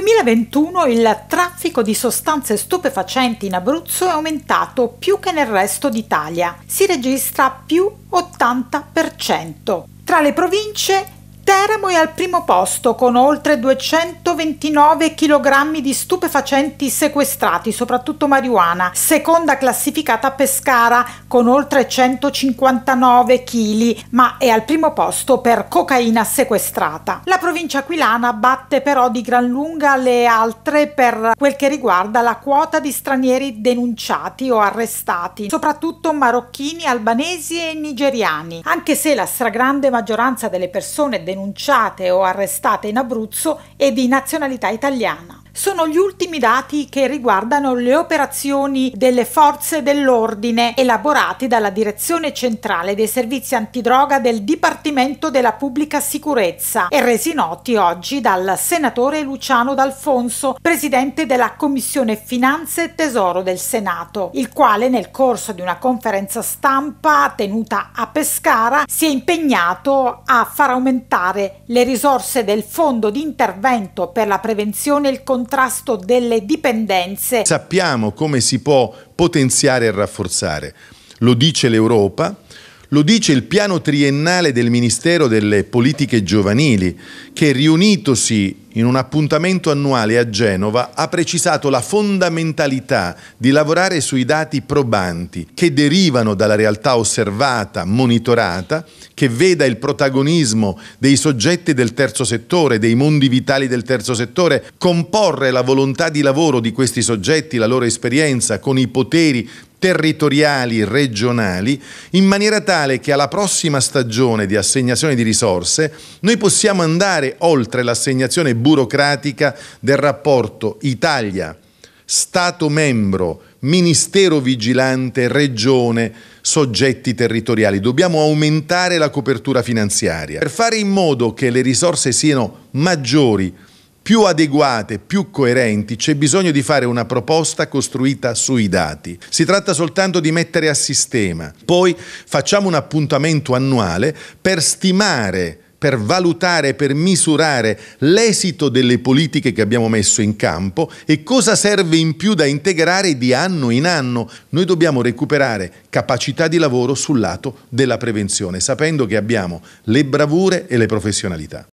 2021 il traffico di sostanze stupefacenti in Abruzzo è aumentato più che nel resto d'Italia. Si registra più 80%. Tra le province Teramo è al primo posto con oltre 229 kg di stupefacenti sequestrati, soprattutto marijuana. Seconda classificata Pescara con oltre 159 kg, ma è al primo posto per cocaina sequestrata. La provincia aquilana batte però di gran lunga le altre per quel che riguarda la quota di stranieri denunciati o arrestati, soprattutto marocchini, albanesi e nigeriani. Anche se la stragrande maggioranza delle persone denunciate denunciate o arrestate in Abruzzo è di nazionalità italiana sono gli ultimi dati che riguardano le operazioni delle forze dell'ordine elaborati dalla Direzione Centrale dei Servizi Antidroga del Dipartimento della Pubblica Sicurezza e resi noti oggi dal senatore Luciano D'Alfonso, presidente della Commissione Finanze e Tesoro del Senato, il quale nel corso di una conferenza stampa tenuta a Pescara si è impegnato a far aumentare le risorse del Fondo di intervento per la prevenzione e il controllo contrasto delle dipendenze. Sappiamo come si può potenziare e rafforzare. Lo dice l'Europa, lo dice il piano triennale del Ministero delle Politiche Giovanili, che riunitosi in un appuntamento annuale a Genova, ha precisato la fondamentalità di lavorare sui dati probanti che derivano dalla realtà osservata, monitorata, che veda il protagonismo dei soggetti del terzo settore, dei mondi vitali del terzo settore, comporre la volontà di lavoro di questi soggetti, la loro esperienza con i poteri territoriali regionali in maniera tale che alla prossima stagione di assegnazione di risorse noi possiamo andare oltre l'assegnazione burocratica del rapporto Italia, Stato membro, Ministero vigilante, Regione, soggetti territoriali. Dobbiamo aumentare la copertura finanziaria per fare in modo che le risorse siano maggiori più adeguate, più coerenti, c'è bisogno di fare una proposta costruita sui dati. Si tratta soltanto di mettere a sistema. Poi facciamo un appuntamento annuale per stimare per valutare, per misurare l'esito delle politiche che abbiamo messo in campo e cosa serve in più da integrare di anno in anno. Noi dobbiamo recuperare capacità di lavoro sul lato della prevenzione, sapendo che abbiamo le bravure e le professionalità.